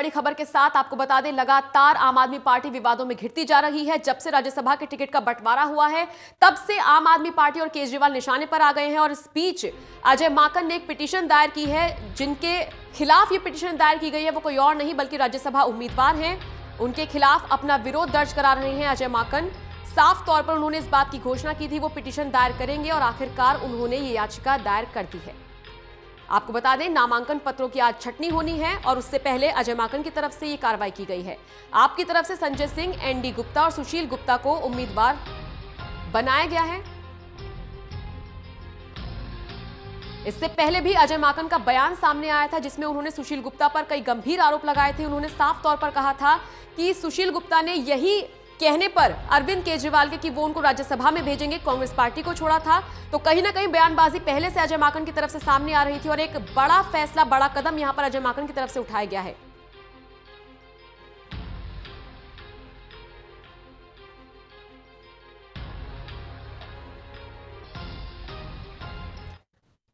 बड़ी खबर के साथ आपको बता दें लगातार आम आदमी पार्टी विवादों में घिरती जा रही है जब से राज्यसभा के टिकट का बंटवारा हुआ है तब से आम आदमी पार्टी और केजरीवाल निशाने पर आ गए हैं और इस बीच अजय माकन ने एक पिटीशन दायर की है जिनके खिलाफ ये पिटीशन दायर की गई है वो कोई और नहीं बल्कि राज्यसभा उम्मीदवार हैं उनके खिलाफ अपना विरोध दर्ज करा रहे हैं अजय माकन साफ तौर पर उन्होंने इस बात की घोषणा की थी वो पिटीशन दायर करेंगे और आखिरकार उन्होंने ये याचिका दायर कर दी है आपको बता दें नामांकन पत्रों की आज छटनी होनी है और उससे पहले अजय माकन की तरफ से ये कार्रवाई की गई है आपकी तरफ से संजय सिंह एनडी गुप्ता और सुशील गुप्ता को उम्मीदवार बनाया गया है इससे पहले भी अजय माकन का बयान सामने आया था जिसमें उन्होंने सुशील गुप्ता पर कई गंभीर आरोप लगाए थे उन्होंने साफ तौर पर कहा था कि सुशील गुप्ता ने यही कहने पर अरविंद केजरीवाल के कि वो उनको राज्यसभा में भेजेंगे कांग्रेस पार्टी को छोड़ा था तो कहीं ना कहीं बयानबाजी पहले से अजय माकन की तरफ से सामने आ रही थी और एक बड़ा फैसला बड़ा कदम यहां पर अजय माकन की तरफ से उठाया गया है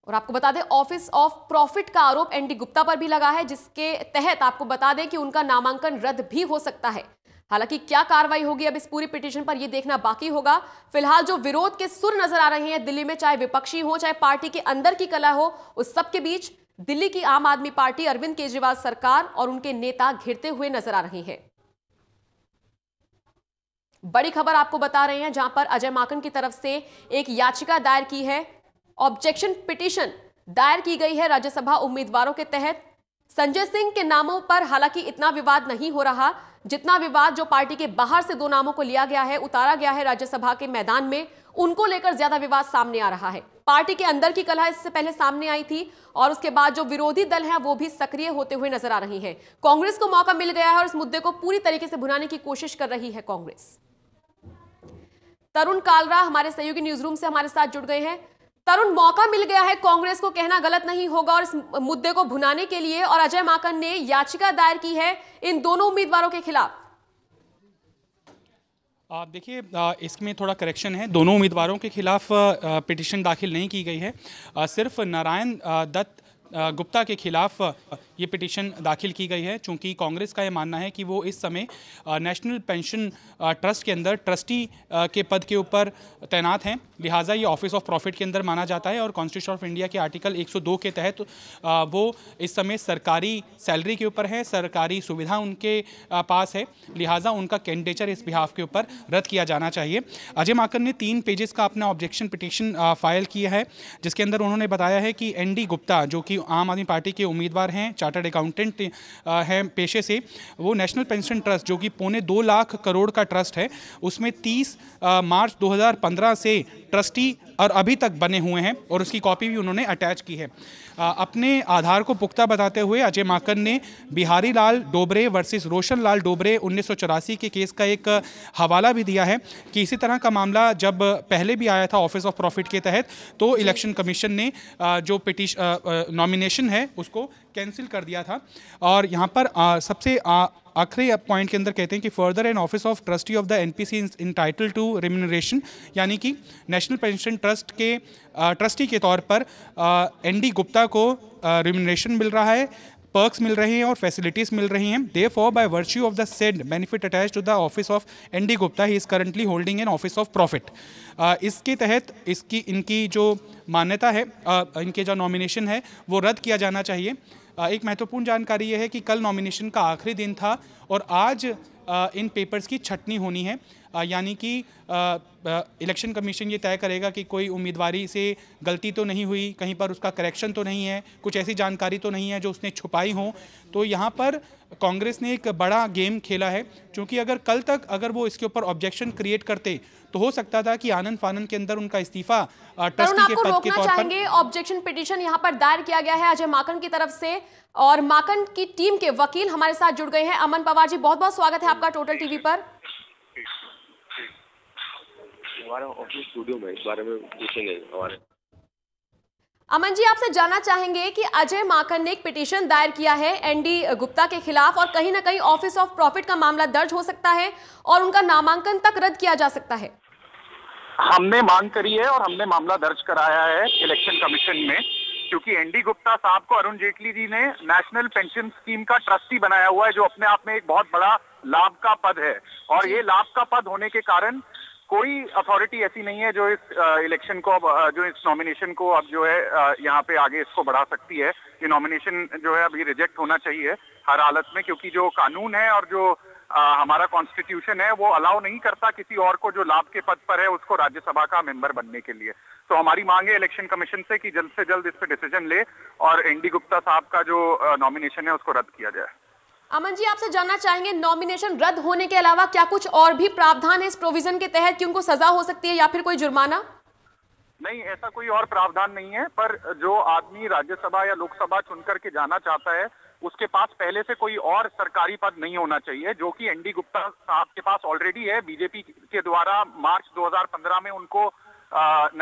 और आपको बता दें ऑफिस ऑफ प्रॉफिट का आरोप एनडी गुप्ता पर भी लगा है जिसके तहत आपको बता दें कि उनका नामांकन रद्द भी हो सकता है हालांकि क्या कार्रवाई होगी अब इस पूरी पिटिशन पर यह देखना बाकी होगा फिलहाल जो विरोध के सुर नजर आ रहे हैं दिल्ली में चाहे विपक्षी हो चाहे पार्टी के अंदर की कला हो उस सबके बीच दिल्ली की आम आदमी पार्टी अरविंद केजरीवाल सरकार और उनके नेता घिरते हुए नजर आ रहे हैं बड़ी खबर आपको बता रहे हैं जहां पर अजय माकन की तरफ से एक याचिका दायर की है ऑब्जेक्शन पिटिशन दायर की गई है राज्यसभा उम्मीदवारों के तहत संजय सिंह के नामों पर हालांकि इतना विवाद नहीं हो रहा जितना विवाद जो पार्टी के बाहर से दो नामों को लिया गया है उतारा गया है राज्यसभा के मैदान में उनको लेकर ज्यादा विवाद सामने आ रहा है पार्टी के अंदर की कला इससे पहले सामने आई थी और उसके बाद जो विरोधी दल हैं वो भी सक्रिय होते हुए नजर आ रही है कांग्रेस को मौका मिल गया है और इस मुद्दे को पूरी तरीके से भुनाने की कोशिश कर रही है कांग्रेस तरुण कालरा हमारे सहयोगी न्यूज रूम से हमारे साथ जुड़ गए हैं तरुण मौका मिल गया है कांग्रेस को कहना गलत नहीं होगा और इस मुद्दे को भुनाने के लिए और अजय माकन ने याचिका दायर की है इन दोनों उम्मीदवारों के खिलाफ देखिए इसमें थोड़ा करेक्शन है दोनों उम्मीदवारों के खिलाफ पिटिशन दाखिल नहीं की गई है सिर्फ नारायण दत्त गुप्ता के खिलाफ ये पिटिशन दाखिल की गई है चूँकि कांग्रेस का यह मानना है कि वो इस समय नेशनल पेंशन ट्रस्ट के अंदर ट्रस्टी के पद के ऊपर तैनात हैं लिहाजा ये ऑफिस ऑफ प्रॉफिट के अंदर माना जाता है और कॉन्स्टिट्यूशन ऑफ इंडिया के आर्टिकल 102 के तहत वो इस समय सरकारी सैलरी के ऊपर है सरकारी सुविधा उनके पास है लिहाजा उनका कैंडिडेचर इस बिहाफ के ऊपर रद्द किया जाना चाहिए अजय माकर ने तीन पेजेस का अपना ऑब्जेक्शन पिटिशन फाइल किया है जिसके अंदर उन्होंने बताया है कि एन गुप्ता जो कि आम आदमी पार्टी के उम्मीदवार हैं चार्टर्ड अकाउंटेंट है पेशे से वो नेशनल पेंशन ट्रस्ट जो कि पौने दो लाख करोड़ का ट्रस्ट है उसमें 30 मार्च 2015 से ट्रस्टी और अभी तक बने हुए हैं और उसकी कॉपी भी उन्होंने अटैच की है आ, अपने आधार को पुख्ता बताते हुए अजय माकन ने बिहारी लाल डोबरे वर्सेस रोशन लाल डोबरे उन्नीस के केस का एक हवाला भी दिया है कि इसी तरह का मामला जब पहले भी आया था ऑफिस ऑफ प्रॉफिट के तहत तो इलेक्शन कमीशन ने जो पिटिश नॉमिनेशन है उसको कैंसिल कर दिया था और यहाँ पर सबसे आखिरी पॉइंट के अंदर कहते हैं कि further an office of trustee of the N P C entitled to remuneration यानी कि नेशनल पेंशन ट्रस्ट के ट्रस्टी के तौर पर एन डी गुप्ता को रिमिनरेशन मिल रहा है पर्क्स मिल रहे हैं और फैसिलिटीज मिल रही हैं they for by virtue of the said benefit attach to the office of N D Gupta he is currently holding an office of profit इसके तहत इसकी इनकी जो मान्यता है uh, इनके जो नॉमिनेशन है वो रद्द किया जाना चाहिए एक महत्वपूर्ण जानकारी ये है कि कल नॉमिनेशन का आखिरी दिन था और आज इन पेपर्स की छटनी होनी है यानी कि इलेक्शन कमीशन ये तय करेगा कि कोई उम्मीदवारी से गलती तो नहीं हुई कहीं पर उसका करेक्शन तो नहीं है कुछ ऐसी जानकारी तो नहीं है जो उसने छुपाई हो तो यहाँ पर कांग्रेस ने एक बड़ा गेम खेला है क्योंकि अगर कल तक अगर वो इसके ऊपर ऑब्जेक्शन क्रिएट करते तो हो सकता था कि आनंद फानंद के अंदर उनका इस्तीफा ट्रस्टी के पद के तौर ऑब्जेक्शन पिटिशन यहाँ पर दायर किया गया है अजय माकन की तरफ से और माकन की टीम के वकील हमारे साथ जुड़ गए हैं अमन पवार जी बहुत बहुत स्वागत है आपका टोटल टीवी पर हमारा ऑफिस स्टूडियो में इस बारे में पूछेंगे हमारे अमन जी आपसे जानना चाहेंगे कि अजय माकन ने एक पिटीशन दायर किया है एनडी गुप्ता के खिलाफ और कहीं ना कहीं ऑफिस ऑफ प्रॉफिट का मामला दर्ज हो सकता है और उनका नामांकन तक रद्द किया जा सकता है हमने मांग करी है और हमने मामला दर्ज कराया है इलेक्शन कमीशन में क्योंकि एनडी गुप्ता साहब को अरुण जेटली जी ने नेशनल पेंशन स्कीम का ट्रस्टी बनाया हुआ है जो अपने आप में एक बहुत बड़ा लाभ का पद है और ये लाभ का पद होने के कारण कोई अथॉरिटी ऐसी नहीं है जो इस इलेक्शन को अब जो इस नॉमिनेशन को अब जो है यहाँ पे आगे इसको बढ़ा सकती है ये नॉमिनेशन जो है अभी रिजेक्ट होना चाहिए हर हालत में क्योंकि जो कानून है और जो आ, हमारा कॉन्स्टिट्यूशन है वो अलाउ नहीं करता किसी और को जो लाभ के पद पर है उसको राज्यसभा का मेंबर बनने के लिए तो हमारी मांग है इलेक्शन कमीशन से कि जल्द से जल्द इस पर डिसीजन ले और एनडी गुप्ता साहब का जो नॉमिनेशन है उसको रद्द किया जाए अमन जी आपसे जानना चाहेंगे नॉमिनेशन रद्द होने के अलावा क्या कुछ और भी प्रावधान है इस प्रोविजन के तहत कि उनको सजा हो सकती है या फिर कोई जुर्माना नहीं ऐसा कोई और प्रावधान नहीं है पर जो आदमी राज्यसभा या लोकसभा चुनकर के जाना चाहता है उसके पास पहले से कोई और सरकारी पद नहीं होना चाहिए जो कि एनडी गुप्ता साहब के पास ऑलरेडी है बीजेपी के द्वारा मार्च 2015 में उनको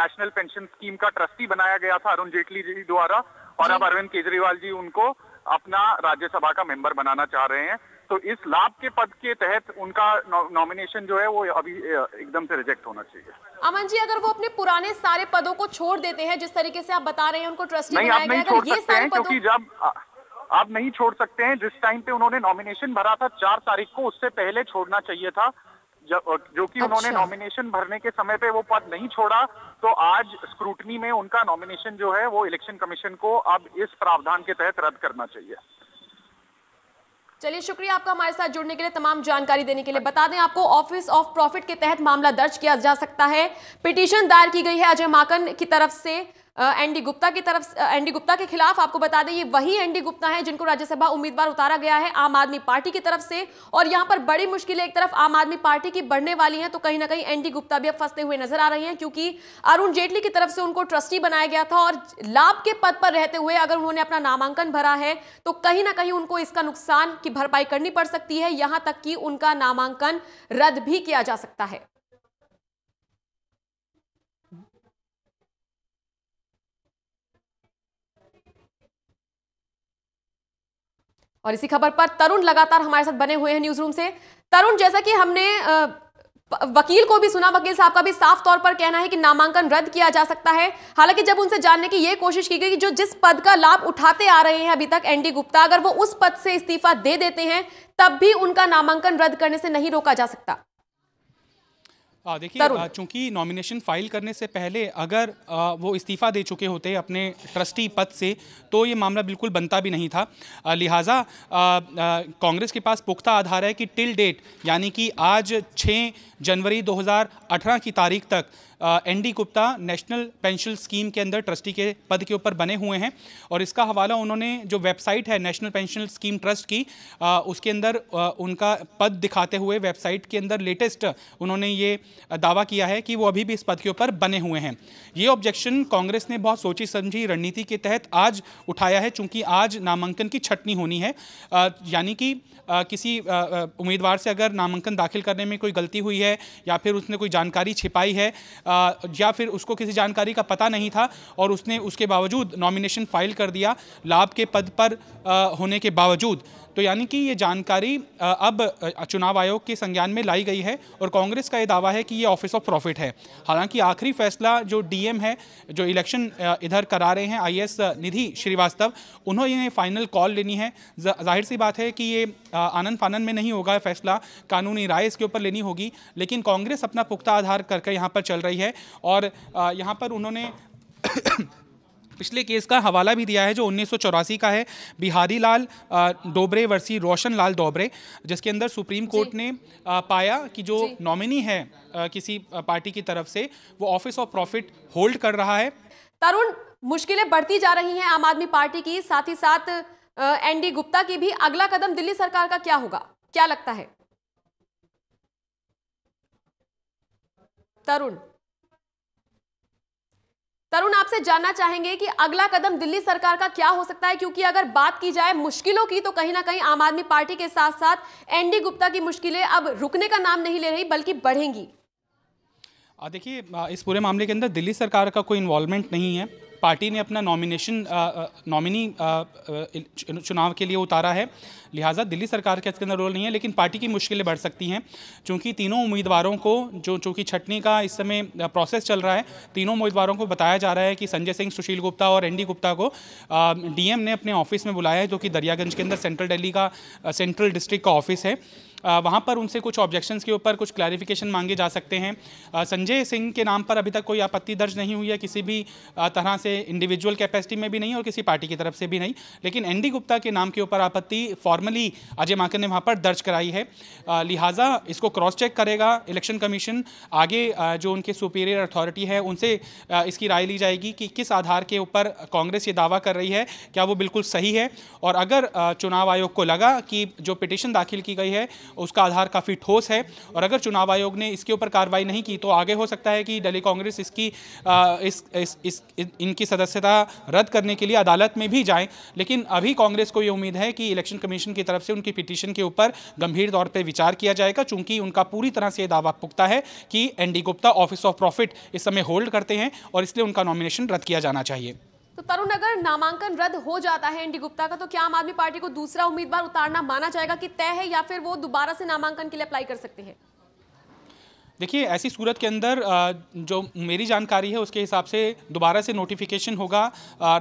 नेशनल पेंशन स्कीम का ट्रस्टी बनाया गया था अरुण जेटली जी द्वारा और अब अरविंद केजरीवाल जी उनको अपना राज्यसभा का मेंबर बनाना चाह रहे हैं तो इस लाभ के पद के तहत उनका नॉमिनेशन जो है वो अभी एकदम से रिजेक्ट होना चाहिए अमन जी अगर वो अपने पुराने सारे पदों को छोड़ देते हैं जिस तरीके से आप बता रहे हैं उनको ट्रस्टी नहीं आप नहीं छोड़ सकते हैं क्योंकि जब आप नहीं छोड़ सकते हैं जिस टाइम पे उन्होंने नॉमिनेशन भरा था चार तारीख को उससे पहले छोड़ना चाहिए था जो कि अच्छा। उन्होंने नॉमिनेशन भरने के समय पे वो पद नहीं छोड़ा तो आज स्क्रूटनी में उनका नॉमिनेशन जो है वो इलेक्शन कमीशन को अब इस प्रावधान के तहत रद्द करना चाहिए चलिए शुक्रिया आपका हमारे साथ जुड़ने के लिए तमाम जानकारी देने के लिए बता दें आपको ऑफिस ऑफ प्रॉफिट के तहत मामला दर्ज किया जा सकता है पिटीशन दायर की गई है अजय माकन की तरफ से एनडी गुप्ता की तरफ एनडी गुप्ता के खिलाफ आपको बता दें ये वही एनडी गुप्ता है जिनको राज्यसभा उम्मीदवार उतारा गया है आम आदमी पार्टी की तरफ से और यहां पर बड़ी मुश्किलें एक तरफ आम आदमी पार्टी की बढ़ने वाली हैं तो कहीं ना कहीं एनडी गुप्ता भी अब फंसते हुए नजर आ रहे हैं क्योंकि अरुण जेटली की तरफ से उनको ट्रस्टी बनाया गया था और लाभ के पद पर रहते हुए अगर उन्होंने अपना नामांकन भरा है तो कहीं ना कहीं उनको इसका नुकसान की भरपाई करनी पड़ सकती है यहां तक कि उनका नामांकन रद्द भी किया जा सकता है और इसी खबर पर तरुण लगातार हमारे साथ बने हुए हैं न्यूज रूम से तरुण जैसा कि हमने वकील को भी सुना वकील साहब का भी साफ तौर पर कहना है कि नामांकन रद्द किया जा सकता है हालांकि जब उनसे जानने की यह कोशिश की गई कि जो जिस पद का लाभ उठाते आ रहे हैं अभी तक एनडी गुप्ता अगर वो उस पद से इस्तीफा दे देते हैं तब भी उनका नामांकन रद्द करने से नहीं रोका जा सकता हाँ, देखिए चूंकि नॉमिनेशन फाइल करने से पहले अगर आ, वो इस्तीफ़ा दे चुके होते अपने ट्रस्टी पद से तो ये मामला बिल्कुल बनता भी नहीं था लिहाजा कांग्रेस के पास पुख्ता आधार है कि टिल डेट यानी कि आज 6 जनवरी 2018 की तारीख तक N D Gupta national pension scheme के अंदर ट्रस्टी के पद के ऊपर बने हुए हैं और इसका हवाला उन्होंने जो वेबसाइट है नेशनल पेंशन स्कीम ट्रस्ट की आ, उसके अंदर आ, उनका पद दिखाते हुए वेबसाइट के अंदर लेटेस्ट उन्होंने ये दावा किया है कि वो अभी भी इस पद के ऊपर बने हुए हैं ये ऑब्जेक्शन कांग्रेस ने बहुत सोची समझी रणनीति के तहत आज उठाया है चूंकि आज नामांकन की छटनी होनी है यानी कि किसी उम्मीदवार से अगर नामांकन दाखिल करने में कोई गलती हुई है या फिर उसने कोई जानकारी छिपाई है या फिर उसको किसी जानकारी का पता नहीं था और उसने उसके बावजूद नॉमिनेशन फाइल कर दिया लाभ के पद पर होने के बावजूद तो यानी कि ये जानकारी अब चुनाव आयोग के संज्ञान में लाई गई है और कांग्रेस का ये दावा है है कि ये ऑफिस ऑफ प्रॉफिट है हालांकि आखिरी फैसला जो डीएम है जो इलेक्शन इधर करा रहे हैं आईएएस निधि श्रीवास्तव उन्होंने फाइनल कॉल लेनी है जाहिर सी बात है कि ये आनंद फानंद में नहीं होगा फैसला कानूनी राय इसके ऊपर लेनी होगी लेकिन कांग्रेस अपना पुख्ता आधार करके यहाँ पर चल रही है और यहाँ पर उन्होंने पिछले केस का हवाला भी दिया है जो उन्नीस का है बिहारी लाल डोबरे वर्सी रोशन लाल डोबरे जिसके अंदर सुप्रीम कोर्ट ने पाया कि जो नॉमिनी है किसी पार्टी की तरफ से वो ऑफिस ऑफ प्रॉफिट होल्ड कर रहा है तरुण मुश्किलें बढ़ती जा रही हैं आम आदमी पार्टी की साथ ही साथ एन डी गुप्ता की भी अगला कदम दिल्ली सरकार का क्या होगा क्या लगता है तरुण तरुण आपसे जानना चाहेंगे कि अगला कदम दिल्ली सरकार का क्या हो सकता है क्योंकि अगर बात की जाए मुश्किलों की तो कहीं ना कहीं आम आदमी पार्टी के साथ साथ एनडी गुप्ता की मुश्किलें अब रुकने का नाम नहीं ले रही बल्कि बढ़ेंगी देखिए इस पूरे मामले के अंदर दिल्ली सरकार का कोई इन्वॉल्वमेंट नहीं है पार्टी ने अपना नॉमिनेशन नॉमिनी चुनाव के लिए उतारा है लिहाजा दिल्ली सरकार का इसके अंदर रोल नहीं है लेकिन पार्टी की मुश्किलें बढ़ सकती हैं चूँकि तीनों उम्मीदवारों को जो चूँकि छटनी का इस समय प्रोसेस चल रहा है तीनों उम्मीदवारों को बताया जा रहा है कि संजय सिंह सुशील गुप्ता और एन गुप्ता को डीएम ने अपने ऑफिस में बुलाया है जो कि दरियागंज के अंदर सेंट्रल दिल्ली का सेंट्रल डिस्ट्रिक्ट का ऑफिस है वहाँ पर उनसे कुछ ऑब्जेक्शंस के ऊपर कुछ क्लैरिफिकेशन मांगे जा सकते हैं संजय सिंह के नाम पर अभी तक कोई आपत्ति दर्ज नहीं हुई है किसी भी तरह से इंडिविजुअल कैपेसिटी में भी नहीं और किसी पार्टी की तरफ से भी नहीं लेकिन एन गुप्ता के नाम के ऊपर आपत्ति फॉर्मली अजय माकर ने वहाँ पर दर्ज कराई है लिहाजा इसको क्रॉस चेक करेगा इलेक्शन कमीशन आगे जो उनके सुपीरियर अथॉरिटी है उनसे इसकी राय ली जाएगी कि किस आधार के ऊपर कांग्रेस ये दावा कर रही है क्या वो बिल्कुल सही है और अगर चुनाव आयोग को लगा कि जो पिटिशन दाखिल की गई है उसका आधार काफ़ी ठोस है और अगर चुनाव आयोग ने इसके ऊपर कार्रवाई नहीं की तो आगे हो सकता है कि दिल्ली कांग्रेस इसकी आ, इस, इस, इस, इस इनकी सदस्यता रद्द करने के लिए अदालत में भी जाएँ लेकिन अभी कांग्रेस को ये उम्मीद है कि इलेक्शन कमीशन की तरफ से उनकी पिटीशन के ऊपर गंभीर तौर पर विचार किया जाएगा चूंकि उनका पूरी तरह से दावा पुख्ता है कि N Gupta office of profit इस समय होल्ड करते हैं और इसलिए उनका नॉमिनेशन रद्द किया जाना चाहिए तो तरुण अगर नामांकन रद्द हो जाता है एनडी गुप्ता का तो क्या आम आदमी पार्टी को दूसरा उम्मीदवार उतारना माना जाएगा कि तय है या फिर वो दोबारा से नामांकन के लिए अप्लाई कर सकते हैं देखिए ऐसी सूरत के अंदर जो मेरी जानकारी है उसके हिसाब से दोबारा से नोटिफिकेशन होगा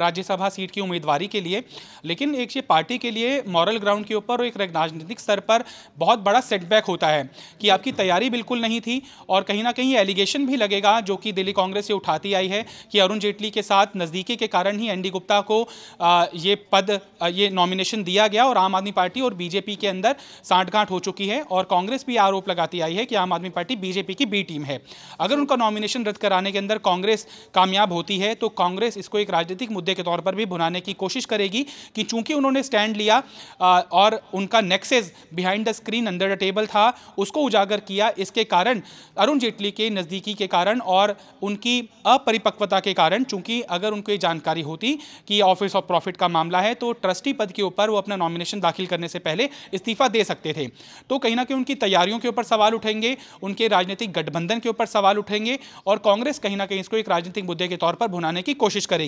राज्यसभा सीट की उम्मीदवारी के लिए लेकिन एक ये पार्टी के लिए मॉरल ग्राउंड के ऊपर और एक राजनीतिक स्तर पर बहुत बड़ा सेटबैक होता है कि आपकी तैयारी बिल्कुल नहीं थी और कहीं ना कहीं एलिगेशन भी लगेगा जो कि दिल्ली कांग्रेस से उठाती आई है कि अरुण जेटली के साथ नज़दीकी के कारण ही एन गुप्ता को ये पद ये नॉमिनेशन दिया गया और आम आदमी पार्टी और बीजेपी के अंदर साठगांठ हो चुकी है और कांग्रेस भी आरोप लगाती आई है कि आम आदमी पार्टी बीजेपी बीजेपी की बी टीम है अगर उनका नॉमिनेशन रद्द कराने के अंदर कांग्रेस कामयाब होती है तो कांग्रेस इसको एक राजनीतिक मुद्दे के तौर पर भी भुनाने की कोशिश करेगी कि चूंकि उन्होंने स्टैंड लिया और उनका nexus behind the screen under the table था उसको उजागर किया इसके कारण अरुण जेटली के नज़दीकी के कारण और उनकी अपरिपक्वता के कारण चूंकि अगर उनको ये जानकारी होती कि ऑफिस ऑफ प्रॉफिट का मामला है तो ट्रस्टी पद के ऊपर वो अपना नॉमिनेशन दाखिल करने से पहले इस्तीफा दे सकते थे तो कहीं ना कहीं उनकी तैयारियों के ऊपर सवाल उठेंगे उनके राजनीतिक राजनीतिक गठबंधन के ऊपर सवाल उठेंगे और कांग्रेस कहीं ना कहीं इसको एक राजनीतिक मुद्दे के तौर पर भुनाने की कोशिश करेगी